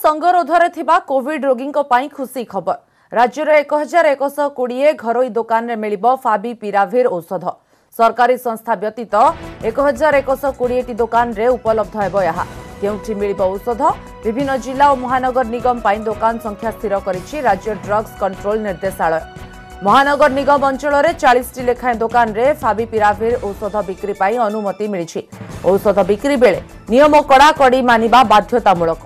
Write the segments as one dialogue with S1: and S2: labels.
S1: ସଙ୍ଗରୋଧରେ ଥିବା କୋଭିଡ୍ ରୋଗୀଙ୍କ ପାଇଁ ଖୁସି ଖବର ରାଜ୍ୟରେ ଏକ ହଜାର ଏକଶହ କୋଡ଼ିଏ ଘରୋଇ ଦୋକାନରେ ମିଳିବ ଫାବି ପିରାଭିର୍ ଔଷଧ ସରକାରୀ ସଂସ୍ଥା ବ୍ୟତୀତ ଏକ ହଜାର ଏକଶହ କୋଡ଼ିଏଟି ଦୋକାନରେ ଉପଲବ୍ଧ ହେବ ଏହା କେଉଁଠି ମିଳିବ ଔଷଧ ବିଭିନ୍ନ ଜିଲ୍ଲା ଓ ମହାନଗର ନିଗମ ପାଇଁ ଦୋକାନ ସଂଖ୍ୟା ସ୍ଥିର କରିଛି ରାଜ୍ୟ ଡ୍ରଗ୍ସ କଣ୍ଟ୍ରୋଲ ନିର୍ଦ୍ଦେଶାଳୟ ମହାନଗର ନିଗମ ଅଞ୍ଚଳରେ ଚାଳିଶଟି ଲେଖାଏଁ ଦୋକାନରେ ଫାବି ପିରାଭିର୍ ଔଷଧ ବିକ୍ରି ପାଇଁ ଅନୁମତି ମିଳିଛି ଔଷଧ ବିକ୍ରି ବେଳେ ନିୟମ କଡ଼ାକଡ଼ି ମାନିବା ବାଧ୍ୟତାମୂଳକ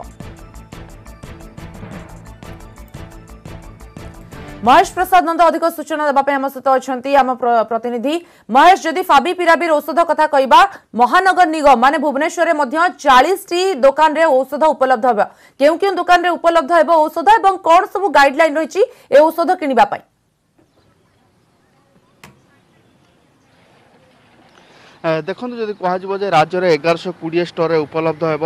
S1: ମହେଶ ପ୍ରସାଦ ନନ୍ଦ ଅଧିକ ସୂଚନା ଦେବା ପାଇଁ ଆମ ସହିତ ଅଛନ୍ତି ଆମ ପ୍ରତିନିଧି ମହେଶ ଯଦି ଫାବି ପିରାବିର ଔଷଧ କଥା କହିବା ମହାନଗର ନିଗମ ମାନେ ଭୁବନେଶ୍ୱରରେ ମଧ୍ୟ ଚାଳିଶଟି ଦୋକାନରେ ଔଷଧ ଉପଲବ୍ଧ ହେବ କେଉଁ କେଉଁ ଦୋକାନରେ ଉପଲବ୍ଧ ହେବ ଔଷଧ ଏବଂ କ'ଣ ସବୁ ଗାଇଡଲାଇନ ରହିଛି ଏ ଔଷଧ କିଣିବା ପାଇଁ
S2: ଦେଖନ୍ତୁ ଯଦି କୁହାଯିବ ଯେ ରାଜ୍ୟରେ ଏଗାରଶହ କୋଡ଼ିଏ ଷ୍ଟୋରରେ ଉପଲବ୍ଧ ହେବ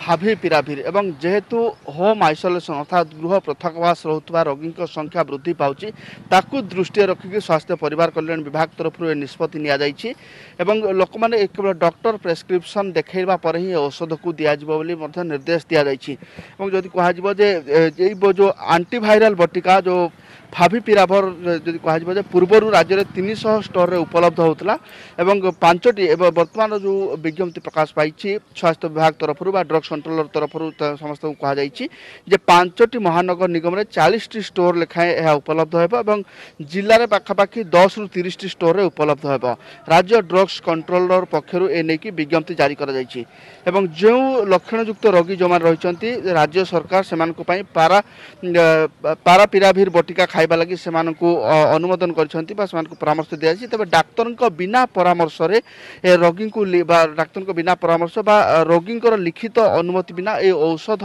S2: ଫାଭି ପିରାଭିର ଏବଂ ଯେହେତୁ ହୋମ୍ ଆଇସୋଲେସନ୍ ଅର୍ଥାତ୍ ଗୃହ ପୃଥକବାସ ରହୁଥିବା ରୋଗୀଙ୍କ ସଂଖ୍ୟା ବୃଦ୍ଧି ପାଉଛି ତାକୁ ଦୃଷ୍ଟିରେ ରଖିକି ସ୍ୱାସ୍ଥ୍ୟ ପରିବାର କଲ୍ୟାଣ ବିଭାଗ ତରଫରୁ ଏ ନିଷ୍ପତ୍ତି ନିଆଯାଇଛି ଏବଂ ଲୋକମାନେ କେବଳ ଡକ୍ଟର ପ୍ରେସ୍କ୍ରିପ୍ସନ୍ ଦେଖାଇବା ପରେ ହିଁ ଔଷଧକୁ ଦିଆଯିବ ବୋଲି ମଧ୍ୟ ନିର୍ଦ୍ଦେଶ ଦିଆଯାଇଛି ଏବଂ ଯଦି କୁହାଯିବ ଯେ ଏଇ ଯେଉଁ ଆଣ୍ଟିଭାଇରାଲ୍ ବଟିକା ଯେଉଁ ফাভি ପିରାଭର ଯଦି କୁହାଯିବ ଯେ ପୂର୍ବରୁ ରାଜ୍ୟରେ ତିନିଶହ ଷ୍ଟୋରରେ ଉପଲବ୍ଧ ହେଉଥିଲା ଏବଂ ପାଞ୍ଚଟି ବର୍ତ୍ତମାନ ଯେଉଁ ବିଜ୍ଞପ୍ତି ପ୍ରକାଶ ପାଇଛି ସ୍ୱାସ୍ଥ୍ୟ ବିଭାଗ ତରଫରୁ ବା ଡ୍ରଗ୍ସ କଣ୍ଟ୍ରୋଲର ତରଫରୁ ସମସ୍ତଙ୍କୁ କୁହାଯାଇଛି ଯେ ପାଞ୍ଚଟି ମହାନଗର ନିଗମରେ ଚାଳିଶଟି ଷ୍ଟୋର ଲେଖାଏଁ ଏହା ଉପଲବ୍ଧ ହେବ ଏବଂ ଜିଲ୍ଲାରେ ପାଖାପାଖି ଦଶରୁ ତିରିଶଟି ଷ୍ଟୋରରେ ଉପଲବ୍ଧ ହେବ ରାଜ୍ୟ ଡ୍ରଗ୍ସ କଣ୍ଟ୍ରୋଲର ପକ୍ଷରୁ ଏ ନେଇକି ବିଜ୍ଞପ୍ତି ଜାରି କରାଯାଇଛି ଏବଂ ଯେଉଁ ଲକ୍ଷଣଯୁକ୍ତ ରୋଗୀ ଯେଉଁମାନେ ରହିଛନ୍ତି ରାଜ୍ୟ ସରକାର ସେମାନଙ୍କ ପାଇଁ ପାରା ପାରାପିରାଭିର ବଟିକା ଟିକା ଖାଇବା ଲାଗି ସେମାନଙ୍କୁ ଅନୁମୋଦନ କରିଛନ୍ତି ବା ସେମାନଙ୍କୁ ପରାମର୍ଶ ଦିଆଯାଇଛି ତେବେ ଡାକ୍ତରଙ୍କ ବିନା ପରାମର୍ଶରେ ରୋଗୀଙ୍କୁ ବା ଡାକ୍ତରଙ୍କ ବିନା ପରାମର୍ଶ ବା ରୋଗୀଙ୍କର ଲିଖିତ ଅନୁମତି ବିନା ଏ ଔଷଧ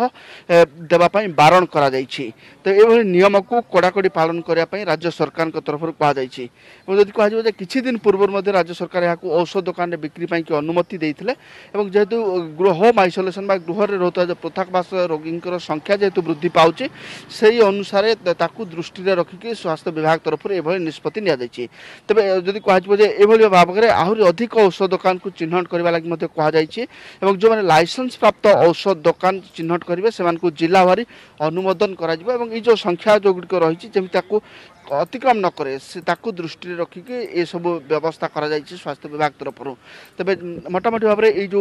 S2: ଦେବା ପାଇଁ ବାରଣ କରାଯାଇଛି ତ ଏଭଳି ନିୟମକୁ କଡ଼ାକଡ଼ି ପାଳନ କରିବା ପାଇଁ ରାଜ୍ୟ ସରକାରଙ୍କ ତରଫରୁ କୁହାଯାଇଛି ଏବଂ ଯଦି କୁହାଯିବ ଯେ କିଛି ଦିନ ପୂର୍ବରୁ ମଧ୍ୟ ରାଜ୍ୟ ସରକାର ଏହାକୁ ଔଷଧ ଦୋକାନରେ ବିକ୍ରି ପାଇଁ ଅନୁମତି ଦେଇଥିଲେ ଏବଂ ଯେହେତୁ ହୋମ୍ ଆଇସୋଲେସନ୍ ବା ଗୃହରେ ରହୁଥିବା ଯେଉଁ ପୃଥକବାସ ରୋଗୀଙ୍କର ସଂଖ୍ୟା ଯେହେତୁ ବୃଦ୍ଧି ପାଉଛି ସେହି ଅନୁସାରେ ତାକୁ ଦୃଷ୍ଟି ଦୃଷ୍ଟିରେ ରଖିକି ସ୍ୱାସ୍ଥ୍ୟ ବିଭାଗ ତରଫରୁ ଏଭଳି ନିଷ୍ପତ୍ତି ନିଆଯାଇଛି ତେବେ ଯଦି କୁହାଯିବ ଯେ ଏଭଳି ଭାବରେ ଆହୁରି ଅଧିକ ଔଷଧ ଦୋକାନକୁ ଚିହ୍ନଟ କରିବା ଲାଗି ମଧ୍ୟ କୁହାଯାଇଛି ଏବଂ ଯେଉଁମାନେ ଲାଇସେନ୍ସ ପ୍ରାପ୍ତ ଔଷଧ ଦୋକାନ ଚିହ୍ନଟ କରିବେ ସେମାନଙ୍କୁ ଜିଲ୍ଲାଭାରୀ ଅନୁମୋଦନ କରାଯିବ ଏବଂ ଏଇ ଯେଉଁ ସଂଖ୍ୟା ଯେଉଁଗୁଡ଼ିକ ରହିଛି ଯେମିତି ତାକୁ অতিক্রম নকরে তাকে দৃষ্টি রক্ষিকি এসব ব্যবস্থা করা যাই স্বাস্থ্য বিভাগ তরফর তবে মোটামুটি ভাবে এই যে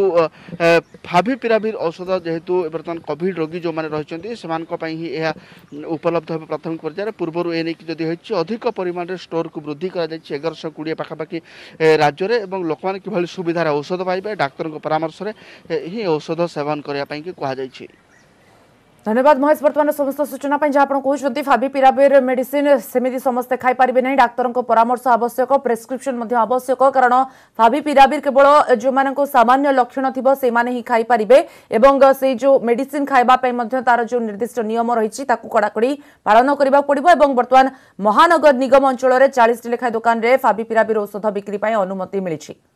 S2: ফাভি ফাভিপিরাভির ঔষধ যেহেতু বর্তমান কোভিড রোগী যে রয়েছেন সে উপলব্ধ হবে প্রাথমিক পর্যায়ে পূর্ব নিয়ে যদি হয়েছে অধিক পরিমাণে স্টোরক বৃদ্ধি করা যাই এগারোশো কোড়িয়ে পাখাপাখি রাজ্যের এবং লোক কিভাবে সুবিধার ঔষধ পাইবে ডাক্তার পরামর্শে হি ঔষধ সেবন করা কুহযাই
S1: ধন্যবাদ মহেশ বর্তমান সমস্ত সূচনা যা আপনার কুমার ফাবিপিরাভির মেডিসিন সেমিতি সমস্তে খাইপারে না ডাক্তার পরামর্শ আবশ্যক প্রেসক্রিপশন আবশ্যক কারণ ফাবিপিরাভির কেবল যে সামান্য লক্ষণ থিব সেইমানে হি খাইপারে এবং সেই যে মেডিসিন খাইবা তার যে নির্দিষ্ট নিয়ম রয়েছে তাকে কড়াকড়ি পালন করা পড়ব এবং বর্তমান মহানগর নিগম অঞ্চলের চাশ টি লেখায় দোকানের ফাবিপিরাভির ঔষধ বিক্রি অনুমতি মিছে